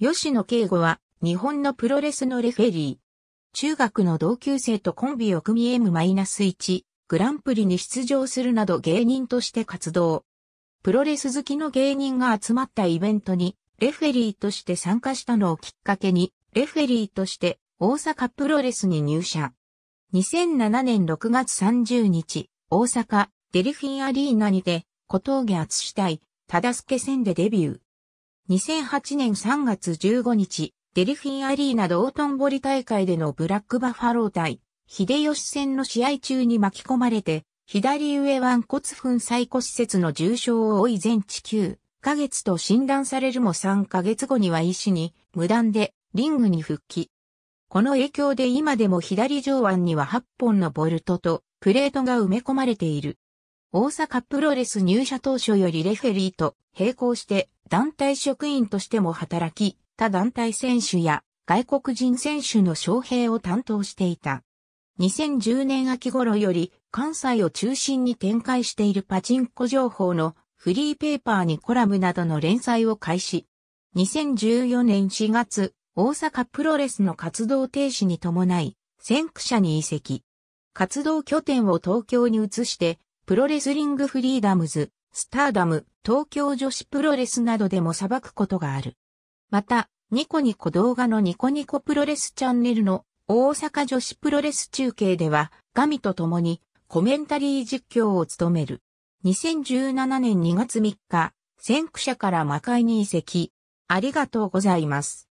吉野敬吾は日本のプロレスのレフェリー。中学の同級生とコンビを組み M-1 グランプリに出場するなど芸人として活動。プロレス好きの芸人が集まったイベントにレフェリーとして参加したのをきっかけにレフェリーとして大阪プロレスに入社。2007年6月30日、大阪デリフィンアリーナにて小峠厚死体、忠助戦でデビュー。2008年3月15日、デルフィンアリーナ道頓堀大会でのブラックバファロー対、秀吉戦の試合中に巻き込まれて、左上腕骨粉細骨折の重傷を負い全治球、ヶ月と診断されるも3ヶ月後には医師に無断でリングに復帰。この影響で今でも左上腕には8本のボルトとプレートが埋め込まれている。大阪プロレス入社当初よりレフェリーと並行して団体職員としても働き、他団体選手や外国人選手の招聘を担当していた。2010年秋頃より関西を中心に展開しているパチンコ情報のフリーペーパーにコラムなどの連載を開始。2014年4月、大阪プロレスの活動停止に伴い、先駆者に移籍。活動拠点を東京に移して、プロレスリングフリーダムズ、スターダム、東京女子プロレスなどでも裁くことがある。また、ニコニコ動画のニコニコプロレスチャンネルの大阪女子プロレス中継では、ガミと共にコメンタリー実況を務める。2017年2月3日、先駆者から魔界に移籍。ありがとうございます。